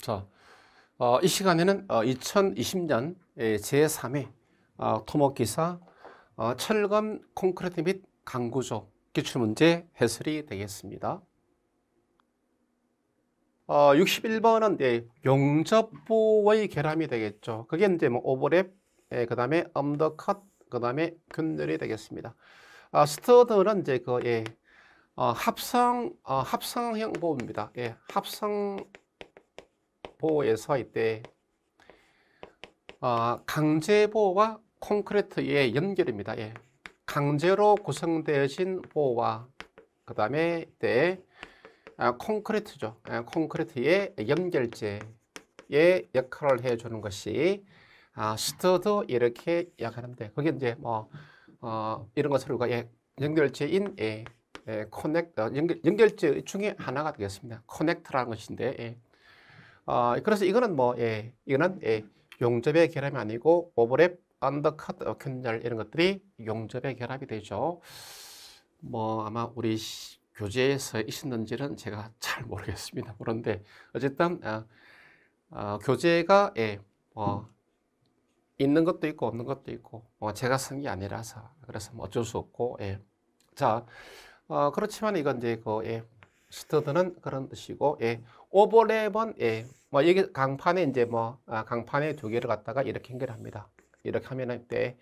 자, 어, 이 시간에는 어, 2020년 제3회 어, 토목기사 어, 철검 콘크리트 및 강구조 기출문제 해설이 되겠습니다. 어, 61번은 예, 용접부의 결함이 되겠죠. 그게 이제 뭐 오버랩, 예, 그 다음에 엄더컷, 그 다음에 균열이 되겠습니다. 아, 스터드는 이제 그, 예, 어, 합성, 어, 합성형 보입니다 예, 합성 보호에서 이때 어, 강제 보호와 콘크리트의 연결입니다. 예. 강제로 구성되어진 보호와 그 다음에 이때 아, 콘크리트죠. 아, 콘크리트의 연결제의 역할을 해주는 것이 아, 스터도 이렇게 이하는데 그게 이제 뭐 어, 이런 것을 우리가 예, 연결제인 예, 예, 커넥 어, 연결, 연결제 중에 하나가 되겠습니다. 커넥트라는 것인데 예. 어, 그래서 이거는 뭐, 예, 이거는 예, 용접의 결합이 아니고 오버랩, 언더컷, 어 ክ 열 이런 것들이 용접의 결합이 되죠. 뭐 아마 우리 교재에서 있었는지는 제가 잘 모르겠습니다. 그런데 어쨌든 어, 어, 교재가 예, 뭐 있는 것도 있고 없는 것도 있고 뭐 제가 쓴 게 아니라서 그래서 뭐 어쩔 수 없고 예. 자 어, 그렇지만 이건 이제 그 예, 스터드는 그런 뜻이고 예, 오버랩은 예, 뭐 여기 강판에 이제 뭐 아, 강판에 두 개를 갖다가 이렇게 연결합니다. 이렇게 하면 이때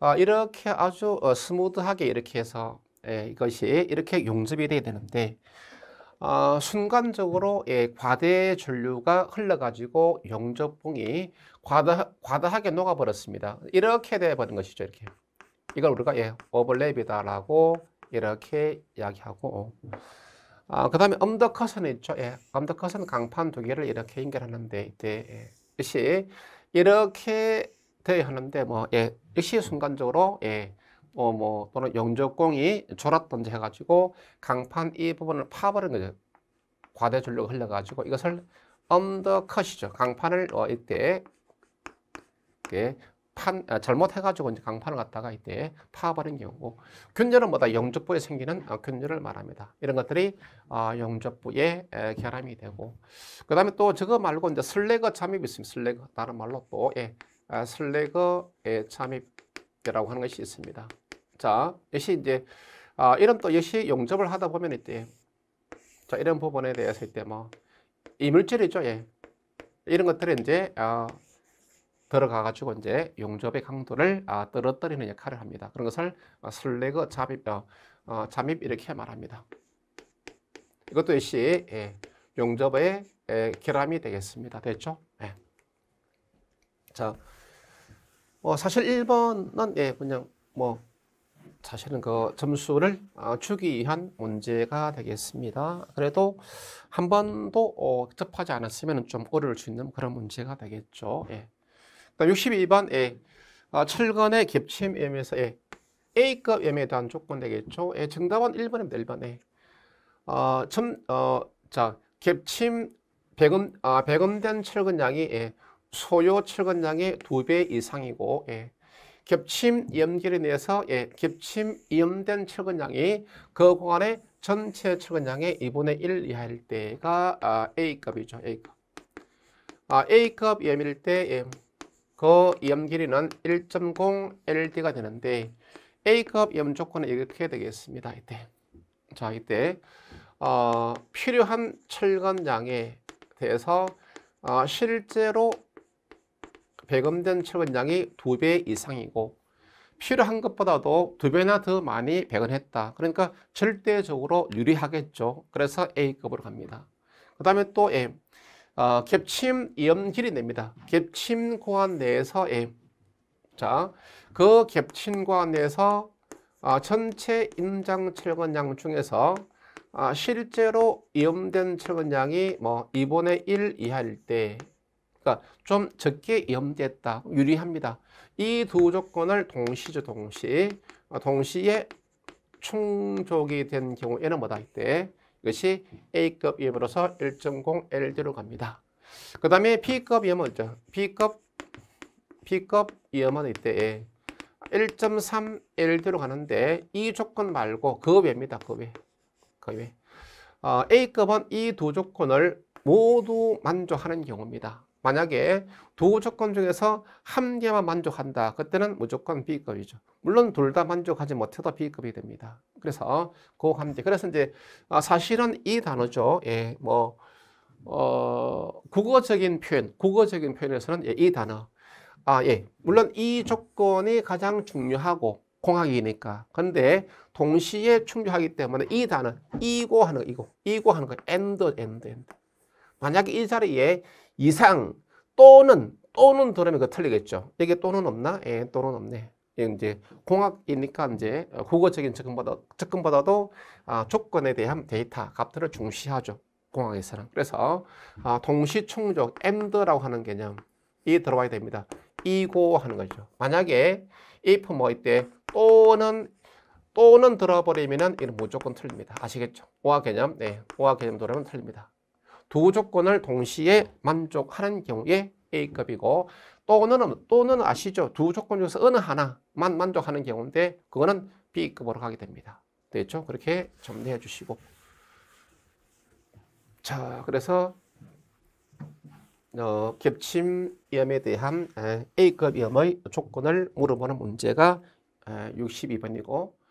어, 이렇게 아주 어, 스무드하게 이렇게 해서 예, 이것이 이렇게 용접이 돼야 되는데 어, 순간적으로 예, 과대 전류가 흘러가지고 용접봉이 과다, 과다하게 녹아버렸습니다. 이렇게 돼버린 것이죠. 이렇게 이걸 우리가 예, 오버랩이다라고 이렇게 이야기하고 아, 그 다음에 엄더컷은 있죠. 예, 엄더컷은 강판 두 개를 이렇게 연결하는데, 이때, 예, 역시, 이렇게 되어야 하는데, 뭐, 예, 역시 순간적으로, 예, 뭐, 뭐, 또는 영접공이 졸았던지 해가지고, 강판 이 부분을 파버린 거죠. 과대줄로 흘려가지고, 이것을 엄더컷이죠. 강판을, 어, 이때, 이렇게 예, 판, 아, 잘못해가지고 이제 강판을 갖다가 이때 파버린 경우고 균열은 뭐다 영접부에 생기는 어, 균열을 말합니다. 이런 것들이 아, 어, 영접부의 에, 결함이 되고 그 다음에 또 저거 말고 이제 슬래그 잠입이 있습니다. 슬래그 다른 말로 또 예, 아, 슬래그 잠입이라고 하는 것이 있습니다. 자 역시 이제 아, 이런 또 역시 영접을 하다 보면 이때 자 이런 부분에 대해서 이때 뭐 이물질이죠. 예. 이런 것들이 이제 아, 들어가가지고 이제 용접의 강도를 아, 떨어뜨리는 역할을 합니다. 그런 것을 슬래그 잠입, 어, 어, 잠입 이렇게 말합니다. 이것도 역시 예, 용접의 예, 결함이 되겠습니다. 됐죠? 예. 자, 뭐 사실 1번은 예, 그냥 뭐 사실은 그 점수를 어, 주기 위한 문제가 되겠습니다. 그래도 한 번도 접하지 어, 않았으면 좀 어려울 수 있는 그런 문제가 되겠죠. 예. 그다음 62번 A. 아, 철근의 겹침 M에서 A. A값 M에 대한 조건 되겠죠. A 정답은 1번입니다. 1번 A. 어, 아, 점, 어, 자, 겹침 배금, 아, 배금된 철근량이 A. 소요 철근량의 2배 이상이고 A. 겹침 염기를 내서 예, 겹침 이염된 철근량이 그 공간의 전체 철근량의 2분의 1 이하일 때가 아, A값이죠. A값. 아, A값 염일 때 예. 그이염 길이는 1.0LD가 되는데 A급 이음 조건은 이렇게 되겠습니다. 이때. 자, 이때 어, 필요한 철근 양에 대해서 어, 실제로 배금된 철근 양이 두 배 이상이고 필요한 것보다도 두 배나 더 많이 배근했다. 그러니까 절대적으로 유리하겠죠. 그래서 A급으로 갑니다. 그 다음에 또 M. 어, 겹침 이 염길이 됩니다. 겹침 고환 내에서 M. 자, 그 겹침 고환 내에서 어, 전체 임장 철근량 중에서 어, 실제로 이염된 철근량이 뭐 2분의 1 이하일 때 그러니까 좀 적게 염됐다 유리합니다. 이 두 조건을 동시죠 동시 어, 동시에 충족이 된 경우에는 뭐다 이때 이것이 A급 위험으로서 1.0 LD로 갑니다. 그 다음에 B급 위험은 있죠. B급, B급 위험은 이때 1.3 LD로 가는데 이 조건 말고 그 외입니다. 그 외. 그 외. 어, A급은 이 두 조건을 모두 만족하는 경우입니다. 만약에 두 조건 중에서 한 개만 만족한다. 그때는 무조건 B급이죠. 물론 둘 다 만족하지 못해도 B급이 됩니다. 그래서 고함대. 그 그래서 이제 아, 사실은 이 단어죠. 예, 뭐 어, 국어적인 표현, 국어적인 표현에서는 예, 이 단어. 아, 예. 물론 이 조건이 가장 중요하고 공학이니까. 그데 동시에 충족하기 때문에 이 단어 이고 하는 이고 이고 하는 거 엔드 엔드 엔드. 만약에 이 자리에 이상 또는 또는 들으면 그 틀리겠죠. 이게 또는 없나? 예, 또는 없네. 예, 이제 공학이니까 이제 국어적인 접근보다 접근보다도 아, 조건에 대한 데이터 값들을 중시하죠. 공학에서는. 그래서 아, 동시 충족 엠드라고 하는 개념이 들어와야 됩니다. 이고 하는 거죠. 만약에 if 뭐 이때 또는 또는 들어버리면은 이건 무조건 틀립니다. 아시겠죠? 오화 개념, 네, 오화 개념 들어면 틀립니다. 두 조건을 동시에 만족하는 경우에 A급이고 또는 또는 아시죠? 두 조건 중에서 어느 하나만 만족하는 경우인데 그거는 B급으로 가게 됩니다. 되죠 그렇게 정리해 주시고 자 그래서 어, 겹침 위험에 대한 A급 위험의 조건을 물어보는 문제가 62번이고